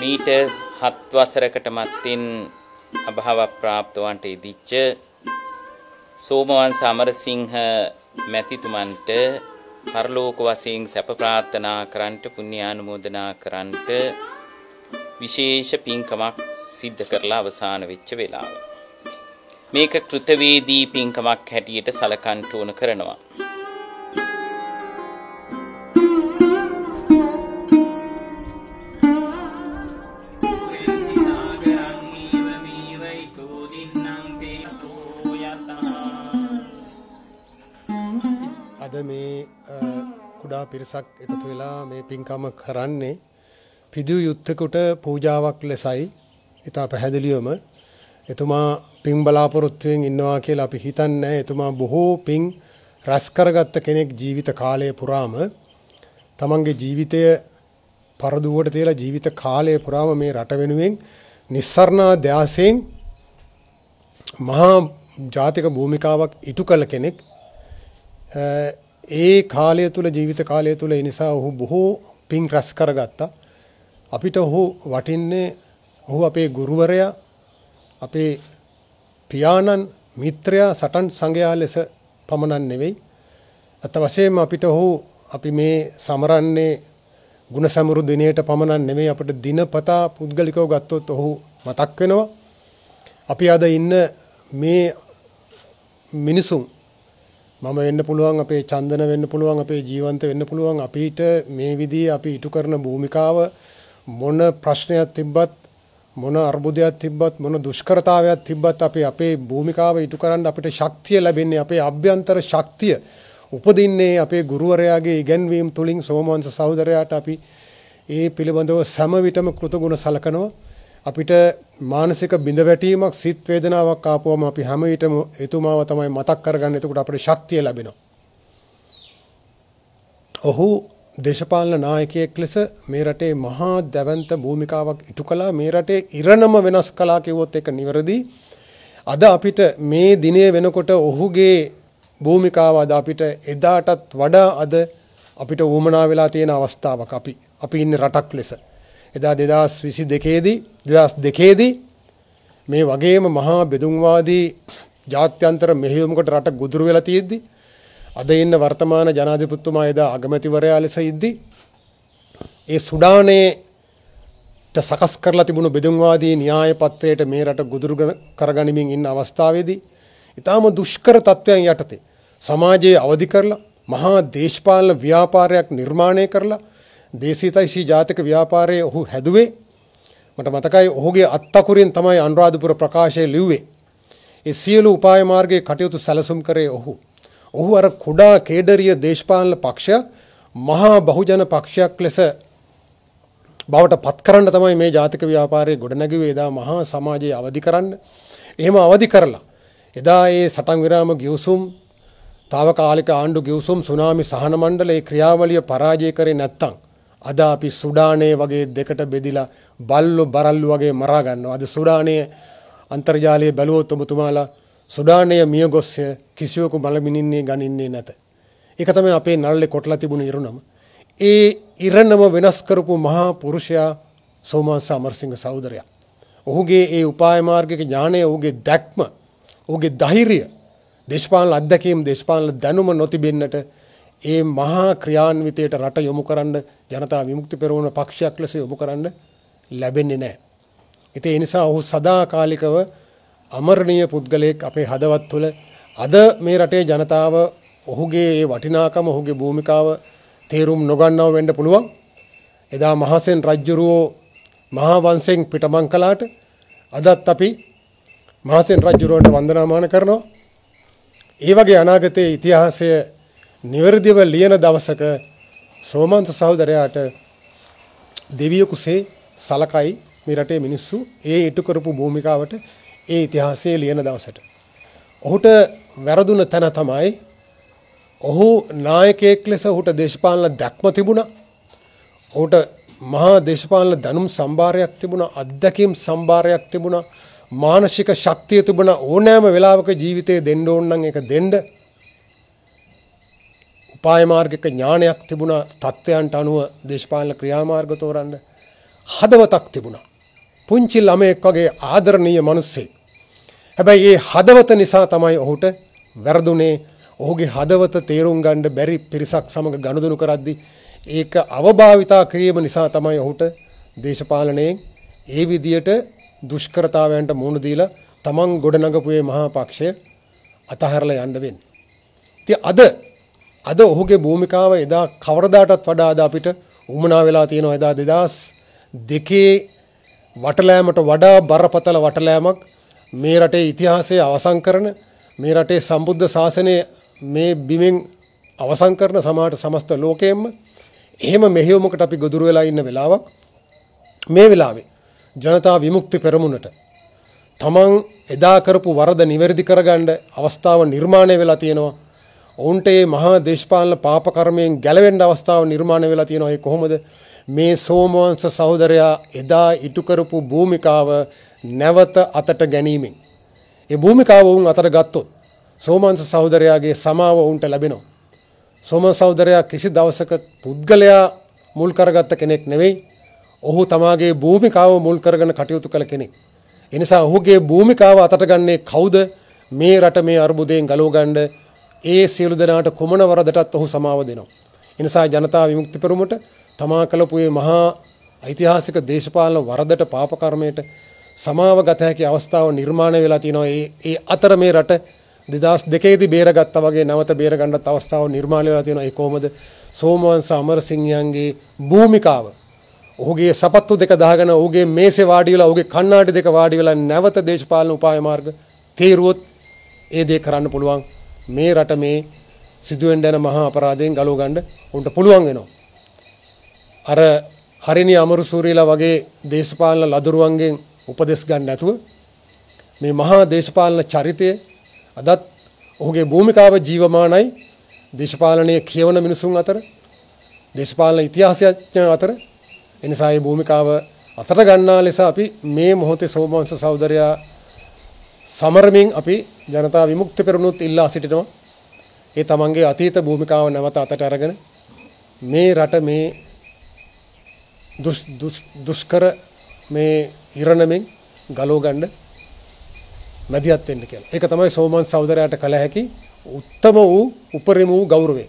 මීට හත් වසරකට මත්තින් අභාව ප්‍රාප්තවන්ට ඉදිච්ච සෝමවන් සමරසිංහ මැතිතුමන්ට පරලෝක වශයෙන් සැප ප්‍රාර්ථනා කරන්ට පුණ්‍යානුමෝදනා කරන්ට විශේෂ පින්කමක් සිද්ධ කරලා අවසාන වෙච්ච වෙලාව. මේක කෘතවේදී පින්කමක් හැටියට සලකන්ට ඕන කරනවා. පිරිසක් එකතු වෙලා මේ පින්කම කරන්නේ පිදු යුත්තකට පූජාවක් ලෙසයි. ඉතා පැහැදිලිවම එතුමා පින් බලාපොරොත්තුවෙන් ඉන්නවා කියලා අපි හිතන්නේ එතුමා බොහෝ පින් රැස් කරගත්ත කෙනෙක් ජීවිත කාලය පුරාම තමන්ගේ ජීවිතය පරදුවට තියලා ජීවිත කාලය පුරාම මේ රට වෙනුවෙන් නිස්සරණා දයාසයෙන් මහා ජාතික භූමිකාවක් ඉටු කළ කෙනෙක් ඒ කාලය තුළ ජීවිත කාලය තුළ එනිසා ඔහු බොහෝ පින් රැස් කරගත්තා. අපිට ඔහු වටින්නේ ඔහු අපේ ගුරුවරයා අපේ පියාණන් මිත්‍රයා සටන් සංඝයා ලෙස පමණක් නෙවෙයි. අත වශයෙන්ම අපිට ඔහු අපි මේ සමරන්නේ ಗುಣ සමරු දිනයට පමණක් නෙමෙයි අපිට දිනපතා පුද්ගලිකව ගත්තොත් ඔහු මතක් වෙනවා. අපි අද ඉන්න මේ මිනිසුන් මම වෙන්න පුළුවන් අපේ චන්දන වෙන්න පුළුවන් අපේ ජීවන්ත වෙන්න පුළුවන් අපිට මේ විදිහේ අපි ඉටු කරන භූමිකාව මොන ප්‍රශ්නයක් තිබ්බත් මොන අර්බුදයක් තිබ්බත් මොන දුෂ්කරතාවයක් තිබ්බත් අපි අපේ භූමිකාව ඉටු කරන්න අපිට ශක්තිය ලැබෙන්නේ අපේ අභ්‍යන්තර ශක්තිය උපදින්නේ අපේ ගුරුවරයාගේ ඉගැන්වීම් තුලින් සෝමවංශ සහෝදරයාට අපි ඒ පිළිබඳව සෑම විටම කෘතගුණ සලකනවා අපිට මානසික බිඳවැටීමක් සිත් වේදනාවක් ආපුවම අපි හැම විටම එතුමාව තමයි මතක් කරගන්නේ. එතකොට අපිට ශක්තිය ලැබෙනවා. ඔහු දේශපාලන නායකයෙක් ලෙස මේ රටේ මහා දැවන්ත භූමිකාවක් ඉටු කළා. මේ රටේ ඉරණම වෙනස් කළා කිව්වොත් ඒක නිවැරදි. අද අපිට මේ දිනේ වෙනකොට ඔහුගේ භූමිකාව අද අපිට එදාටත් වඩා අද අපිට වුමනා වෙලා තියෙන අවස්ථාවක් අපි. අපි ඉන්නේ රටක් ලෙස. එදා 2022 දී මේ වගේම මහා බෙදුම්වාදී ජාත්‍යන්තර මෙහෙයුමකට රට ගොදුරු වෙලා තියෙද්දි අද ඉන්න වර්තමාන ජනාධිපතිතුමා එදා අගමැතිවරයා ලෙස ඉද්දි ඒ සුඩානේට සකස් කරලා තිබුණු බෙදුම්වාදී න්‍යාය පත්‍රයට මේ රට ගොදුරු කරගනිමින් ඉන්න අවස්ථාවේදී ඊටාම දුෂ්කර තත්වයන් යටතේ සමාජයේ අවදි කරලා මහා දේශපාලන ව්‍යාපාරයක් නිර්මාණය කරලා දේශීතයිශී ජාතික ව්‍යාපාරයේ ඔහු හැදුවේ මට මතකයි ඔහුගේ අත්තකුරින් තමයි අනුරාධපුර ප්‍රකාශය ලිව්වේ. ඒ සියලු උපාය මාර්ගයේ කටයුතු සැලසුම් කරේ ඔහු. ඔහු අර කුඩා කේඩරිය දේශපාලන පක්ෂයක් මහා බහුජන පක්ෂයක් ලෙස බවට පත් කරන්න තමයි මේ ජාතික ව්‍යාපාරයේ ගොඩනැගුවේ එදා මහා සමාජයේ අවදි කරන්න. එහෙම අවදි කරලා එදා ඒ සටන් විරාම ගිවිසුම් තාවකාලික ආණ්ඩු ගිවිසුම් සුනාමි සහන මණ්ඩලයේ ක්‍රියාවලිය පරාජය කරේ නැත්තම් අද අපි සුඩානය වගේ දෙකට බෙදිලා බල්ලො බරල්ලු වගේ මරා ගන්නවා. අද සුඩානය අන්තර්ජාලය බැලුවොත් ඔබතුමාලා සුඩානය මිය ගොස්ය කිසිවකු බලමිනින්නේ ගනින්නේ නැත. එක තමයි අපේ නල්ලේ කොටලා තිබුණ ඉරුණම. ඒ ඉරණම වෙනස් කරපු මහා පුරුෂයා සෝමාන්ස අමරසිංහ සහෝදරයා. ඔහුගේ ඒ උපාය මාර්ගික ඥානය ඔහුගේ දැක්ම ඔහුගේ ධෛර්යය දේශපාලන අත්දැකීම් දේශපාලන දැනුම නොතිබෙන්නට ඒ මහා ක්‍රියාන්විතයට රට යොමු කරන්න ජනතා විමුක්ති පෙරමුණ පක්ෂයක් ලෙස යොමු කරන්න ලැබෙන්නේ නැහැ. ඉතින් ඒ නිසා ඔහු සදාකාලිකව අමරණීය පුද්ගලයෙක් අපේ හදවත් තුළ අද මේ රටේ ජනතාව ඔහුගේ ඒ වටිනාකම ඔහුගේ භූමිකාව තේරුම් නොගන්නව වෙන්න පුළුවන්. එදා මහසෙන් රජ්ජුරුවෝ මහා වංශයෙන් පිටමං කළාට අදත් අපි මහසෙන් රජ්ජුරුවන්ට වන්දනාමාන කරනවා. ඒ වගේ අනාගතයේ ඉතිහාසය නිවැරදිව ලියන දවසක සෝමන්ත සහෝදරයාට දෙවියෙකුසේ සලකයි මේ රටේ මිනිස්සු ඒ ඉටු කරපු භූමිකාවට ඒ ඉතිහාසයේ ලියන දවසට. ඔහුට වැරදුන තැන තමයි ඔහු නායකයෙක් ලෙස ඔහුට දේශපාලන දැක්ම තිබුණා. ඔහුට මහා දේශපාලන දැනුම් සම්භාරයක් තිබුණා, අත්දැකීම් සම්භාරයක් තිබුණා, මානසික ශක්තිය තිබුණා ඕනෑම වෙලාවක ජීවිතේ දෙන්න ඕන නම් ඒක දෙන්න. පායමාර්ගික ඥානයක් තිබුණා තත්ත්වයන්ට අනුව දේශපාලන ක්‍රියාමාර්ග තෝරන්න හදවතක් තිබුණා. පුංචි ළමයෙක් වගේ ආදරණීය මිනිස්සෙක්. හැබැයි ඒ හදවත නිසා තමයි ඔහුට වැරදුනේ. ඔහුගේ හදවත තේරුම් ගන්න බැරි පිරිසක් සමග ගනුදෙනු කරද්දී ඒක අවභාවිතා කිරීම නිසා තමයි ඔහුට දේශපාලනයෙන් ඒ විදියට දුෂ්කරතාවයන්ට මුහුණ දීලා තමන් ගොඩනගපු මේ මහා පක්ෂය අතහැරලා යන්න වෙන්නේ. ඉතින් අද අද ඔහුගේ භූමිකාව එදා කවරදාටත් වඩා අද අපිට උමනා වෙලා තියෙනවා එදා 2002 වටලෑමට වඩා බරපතල වටලෑමක් මේ රටේ ඉතිහාසය අවසන් කරන මේ රටේ සම්බුද්ධ ශාසනය මේ බිමෙන් අවසන් කරන සමහරට සමස්ත ලෝකයෙන්ම එහෙම මෙහෙයුමකට අපි ගොදුරු වෙලා ඉන්න වෙලාවක් මේ වෙලාවේ ජනතා විමුක්ති පෙරමුණට තමන් එදා කරපු වරද නිවැරදි කරගන්න අවස්ථාව නිර්මාණය වෙලා තියෙනවා ඔවුන්ට මේ මහා දේශපාලන පාප කර්මයෙන් ගැලවෙන්න අවස්ථාව නිර්මාණය වෙලා තියෙනවා. ඒ කොහොමද? මේ සෝමවංශ සහෝදරයා එදා ඉටු කරපු භූමිකාව නැවත අතට ගැනීමෙන්. ඒ භූමිකාව වුන් අතට ගත්තොත් සෝමංශ සහෝදරයාගේ සමාව වුන්ට ලැබෙනවා. සෝම සහෝදරයා කිසි දවසක පුද්ගලයා මුල් කරගත්ත කෙනෙක් නෙවෙයි. ඔහු තමාගේ භූමිකාව මුල් කරගෙන කටයුතු කළ කෙනෙක්. එනිසා ඔහුගේ භූමිකාව අතට ගන්නේ කවුද? මේ රට මේ අර්බුදයෙන් ගලව ගන්නේ ඒ සියලු දෙනාට කුමන වරදටත් ඔහු සමාව දෙනවා. එනිසා ජනතා විමුක්ති පෙරමුණට තමා කළපු මේ මහා ඓතිහාසික දේශපාලන වරදට පාප කර්මයට සමාව ගත හැකි අවස්ථාව නිර්මාණය වෙලා තිනවා. ඒ ඒ අතර මේ රට 2002 දී බේරගත්තා වගේ නැවත බේරගන්නත් අවස්ථාව නිර්මාණය වෙලා තිනවා. ඒ කොහොමද සෝමවංශ අමරසිංහයන්ගේ භූමිකාව ඔහුගේ සපත්තු දෙක දාගෙන ඔහුගේ මේසේ වාඩි වෙලා ඔහුගේ කණ්ණාඩි දෙක වාඩි වෙලා නැවත දේශපාලන උපාය මාර්ග තීරුවොත් ඒ දේ කරන්න පුළුවන් මේ රට මේ සිදුවෙන් යන මහා අපරාධයෙන් ගලව ගන්න උන්ට පුළුවන් වෙනවා. අර හරිනි අමරසූරීලා වගේ දේශපාලන ලදරුවන්ගෙන් උපදෙස් ගන්න නැතුව මේ මහා දේශපාලන චරිතය අදත් ඔහුගේ භූමිකාව ජීවමානයි දේශපාලනය කියවන මිනිසුන් අතර දේශපාලන ඉතිහාසඥයන් අතර එනිසා මේ භූමිකාව අතට ගන්නා ලෙස අපි මේ මොහොතේ සෝමවංශ සහෝදරයා සමරමින් අපි ජනතා විමුක්ති පෙරමුණුත් ඉල්ලා සිටිනවා. ඒ තමන්ගේ අතීත භූමිකාව නැවත අතට අරගෙන මේ රට මේ දුෂ්කර මේ ඉරණමෙන් ගලෝ ගන්න මැදිහත් වෙන්න කියලා. ඒක තමයි සෝමන් සහෝදරයාට කළ හැකි උත්තම වූ උපරිම වූ ගෞරවය.